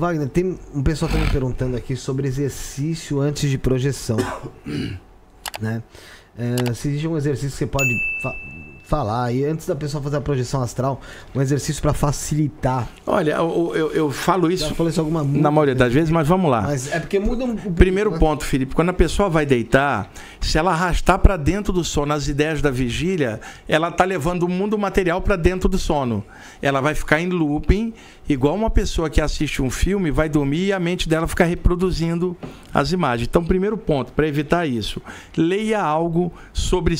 Wagner, tem um pessoal tá me perguntando aqui sobre exercício antes de projeção, né? É, se existe um exercício que você pode fa falar, e antes da pessoa fazer a projeção astral, um exercício para facilitar. Olha, eu, eu, eu falo isso, isso na maioria das vezes, mas vamos lá. Mas é porque muda um... Primeiro ponto, Felipe, quando a pessoa vai deitar, se ela arrastar para dentro do sono as ideias da vigília, ela tá levando o mundo material para dentro do sono. Ela vai ficar em looping, igual uma pessoa que assiste um filme, vai dormir e a mente dela fica reproduzindo as imagens. Então, primeiro ponto, para evitar isso, leia algo sobre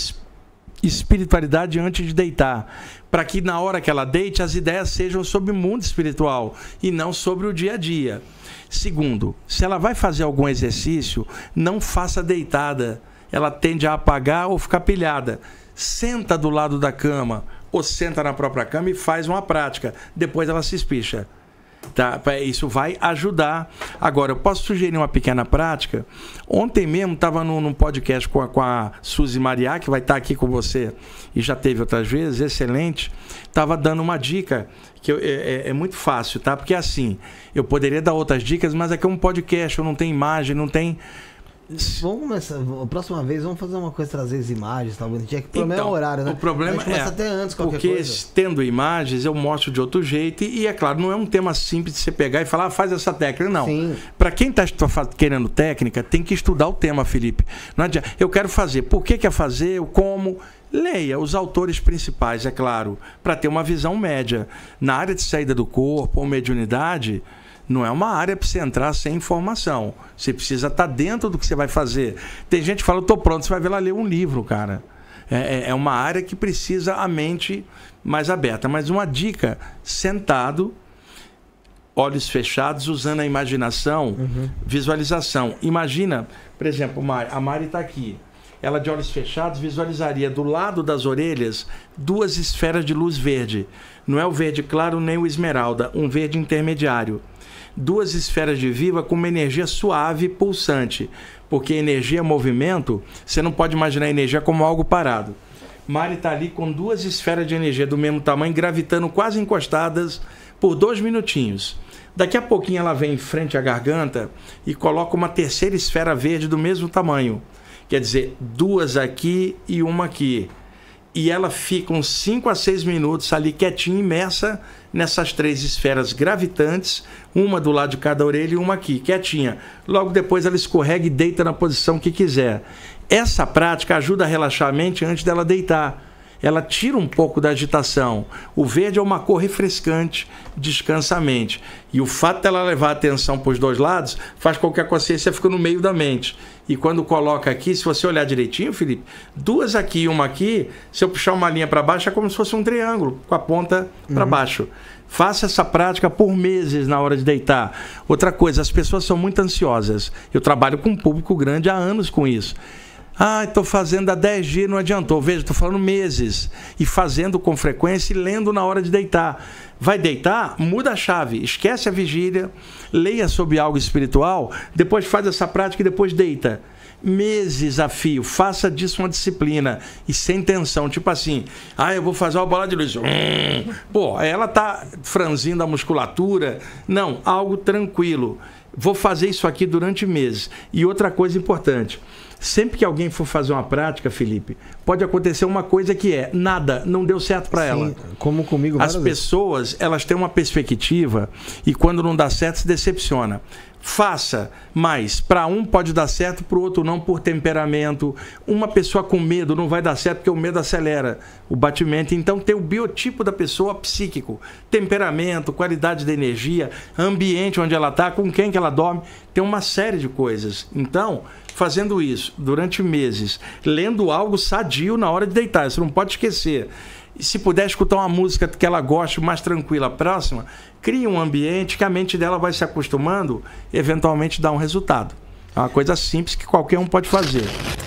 espiritualidade antes de deitar, para que na hora que ela deite as ideias sejam sobre o mundo espiritual e não sobre o dia a dia. Segundo, se ela vai fazer algum exercício, não faça deitada. Ela tende a apagar ou ficar pilhada. Senta do lado da cama ou senta na própria cama e faz uma prática. Depois ela se espicha. Tá? Isso vai ajudar. Agora, eu posso sugerir uma pequena prática. Ontem mesmo estava num, num, podcast com a, com a Suzy Maria, que vai estar tá aqui com você e já teve outras vezes, excelente. Estava dando uma dica que eu, é, é, é, muito fácil, tá? Porque assim, eu poderia dar outras dicas, mas aqui é, é um podcast, eu não tenho imagem, não tem. Vamos começar. A próxima vez vamos fazer uma coisa, trazer as imagens, tá bonitinho. É que o problema é então, é o horário, né? O problema é. até antes qualquer porque coisa. tendo imagens, eu mostro de outro jeito. E, é claro, não é um tema simples de você pegar e falar, ah, faz essa técnica. Não. Para quem está querendo técnica, tem que estudar o tema, Felipe. Não adianta. Eu quero fazer. Por que quer é fazer? Como? Leia os autores principais, é claro, para ter uma visão média. Na área de saída do corpo ou mediunidade. Não é uma área para você entrar sem informação. Você precisa estar tá dentro do que você vai fazer. Tem gente que fala, eu pronto, você vai ver lá ler um livro, cara. É, é, é uma área que precisa a mente mais aberta. Mas uma dica: sentado, olhos fechados, usando a imaginação, uhum. visualização. Imagina, por exemplo, a Mari está aqui ela de olhos fechados visualizaria do lado das orelhas duas esferas de luz verde. Não é o verde claro nem o esmeralda, um verde intermediário. Duas esferas de viva com uma energia suave e pulsante, porque energia é movimento, você não pode imaginar energia como algo parado. Mari está ali com duas esferas de energia do mesmo tamanho, gravitando quase encostadas por dois minutinhos. Daqui a pouquinho ela vem em frente à garganta e coloca uma terceira esfera verde do mesmo tamanho. Quer dizer, duas aqui e uma aqui. E ela fica uns 5 a 6 minutos ali quietinha, imersa nessas três esferas gravitantes, uma do lado de cada orelha e uma aqui, quietinha. Logo depois ela escorrega e deita na posição que quiser. Essa prática ajuda a relaxar a mente antes dela deitar ela tira um pouco da agitação. O verde é uma cor refrescante, descansa a mente. E o fato dela levar a atenção para os dois lados faz com que a consciência fique no meio da mente. E quando coloca aqui, se você olhar direitinho, Felipe, duas aqui e uma aqui, se eu puxar uma linha para baixo é como se fosse um triângulo, com a ponta uhum. para baixo. Faça essa prática por meses na hora de deitar. Outra coisa, as pessoas são muito ansiosas. Eu trabalho com um público grande há anos com isso. Ah, estou fazendo a 10G, não adiantou. Veja, estou falando meses e fazendo com frequência e lendo na hora de deitar. Vai deitar? Muda a chave, esquece a vigília, leia sobre algo espiritual, depois faz essa prática e depois deita meses a fio. Faça disso uma disciplina e sem tensão. Tipo assim, ah, eu vou fazer uma bola de luz. Hum. Pô, ela tá franzindo a musculatura. Não, algo tranquilo. Vou fazer isso aqui durante meses. E outra coisa importante: sempre que alguém for fazer uma prática, Felipe, pode acontecer uma coisa que é nada, não deu certo para ela. Como comigo. As pessoas vezes. elas têm uma perspectiva e quando não dá certo se decepciona faça, mas para um pode dar certo, para o outro não, por temperamento. Uma pessoa com medo não vai dar certo porque o medo acelera o batimento. Então tem o biotipo da pessoa psíquico, temperamento, qualidade da energia, ambiente onde ela está, com quem que ela dorme, tem uma série de coisas. Então, fazendo isso durante meses, lendo algo sadio na hora de deitar, você não pode esquecer e se puder escutar uma música que ela goste, mais tranquila, próxima, cria um ambiente que a mente dela vai se acostumando e eventualmente dá um resultado. É uma coisa simples que qualquer um pode fazer.